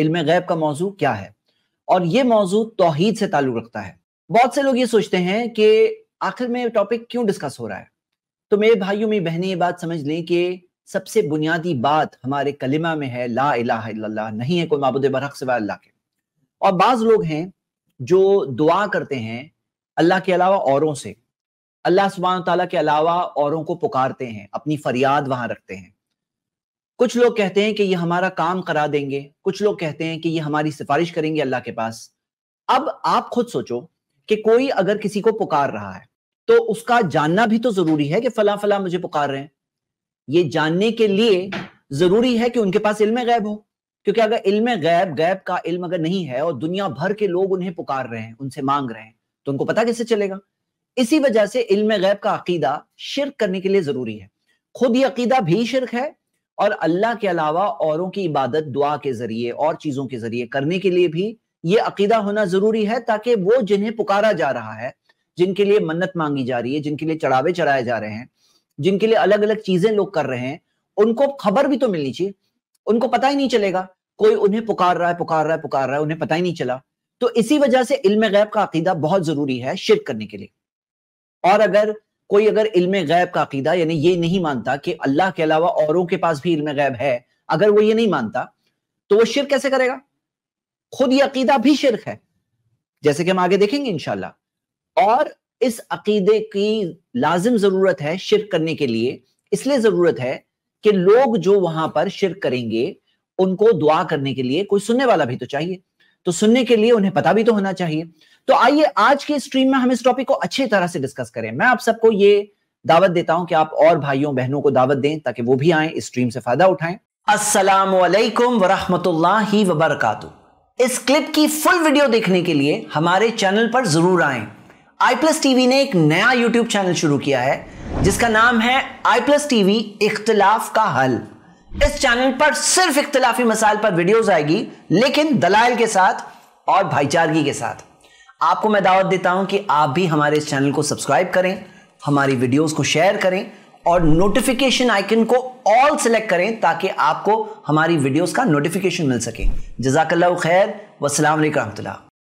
इल्म गैब का मौजू क्या है और ये मौजू तोहहीद से ताल्लुक रखता है बहुत से लोग ये सोचते हैं कि आखिर में टॉपिक क्यों डिस्कस हो रहा है तो मेरे भाइयों में बहनें ये बात समझ लें कि सबसे बुनियादी बात हमारे कलिमा में है ला अला नहीं है कोई मबूद बरहक सिवा अल्लाह के और बाज़ लोग हैं जो दुआ करते हैं अल्लाह के अलावा औरों से अल्लाह सुबह तला के अलावा औरों को पुकारते हैं अपनी फरियाद वहां रखते हैं कुछ लोग कहते हैं कि ये हमारा काम करा देंगे कुछ लोग कहते हैं कि ये हमारी सिफारिश करेंगे अल्लाह के पास अब आप खुद सोचो कि कोई अगर किसी को पुकार रहा है तो उसका जानना भी तो जरूरी है कि फला फला मुझे पुकार रहे हैं ये जानने के लिए जरूरी है कि उनके पास इल्म गैब हो क्योंकि अगर इल्म गैब गैब का इल्म अगर नहीं है और दुनिया भर के लोग उन्हें पुकार रहे हैं उनसे मांग रहे हैं तो उनको पता कैसे चलेगा इसी वजह से इल्म गैब का अकीदा शिरक करने के लिए जरूरी है खुद ये अकीदा भी शिरक है और अल्लाह के अलावा औरों की इबादत दुआ के जरिए और चीज़ों के जरिए करने के लिए भी ये अकीदा होना ज़रूरी है ताकि वो जिन्हें पुकारा जा रहा है जिनके लिए मन्नत मांगी जा रही है जिनके लिए चढ़ावे चढ़ाए जा रहे हैं जिनके लिए अलग अलग चीज़ें लोग कर रहे हैं उनको खबर भी तो मिलनी चाहिए उनको पता ही नहीं चलेगा कोई उन्हें पुकार रहा है पुकार रहा है पुकार रहा है उन्हें पता ही नहीं चला तो इसी वजह से इल्म गैब का अकीदा बहुत ज़रूरी है शिरक करने के लिए और अगर कोई अगर इल्म गैब का अकीदा यानी ये नहीं मानता कि अल्लाह के अलावा औरों के पास भी इल्म गैब है अगर वो ये नहीं मानता तो वो शिर कैसे करेगा खुद ये अकीदा भी शिरक है जैसे कि हम आगे देखेंगे इनशाला और इस अकीदे की लाजिम जरूरत है शिरक करने के लिए इसलिए जरूरत है कि लोग जो वहां पर शिरक करेंगे उनको दुआ करने के लिए कोई सुनने वाला भी तो चाहिए तो सुनने के लिए उन्हें पता भी तो होना चाहिए तो आइए आज के स्ट्रीम में हम इस टॉपिक को अच्छी तरह से डिस्कस करें मैं आप सबको ये दावत देता हूं कि आप और भाइयों बहनों को दावत दें ताकि वो भी आए इस स्ट्रीम से फायदा उठाएं अस्सलाम वालेकुम वरहमतुल्लाहि वबरकातु इस क्लिप की फुल वीडियो देखने के लिए हमारे चैनल पर जरूर आएं आई प्लस टीवी ने एक नया यूट्यूब चैनल शुरू किया है जिसका नाम है आई प्लस टीवी इख्तलाफ का हल इस चैनल पर सिर्फ इख्तलाफी मसाइल पर वीडियोस आएगी लेकिन दलाइल के साथ और भाईचारगी के साथ आपको मैं दावत देता हूं कि आप भी हमारे इस चैनल को सब्सक्राइब करें हमारी वीडियोस को शेयर करें और नोटिफिकेशन आइकन को ऑल सेलेक्ट करें ताकि आपको हमारी वीडियोस का नोटिफिकेशन मिल सके जजाकल्ला खैर वसलाम रहमतुल्ला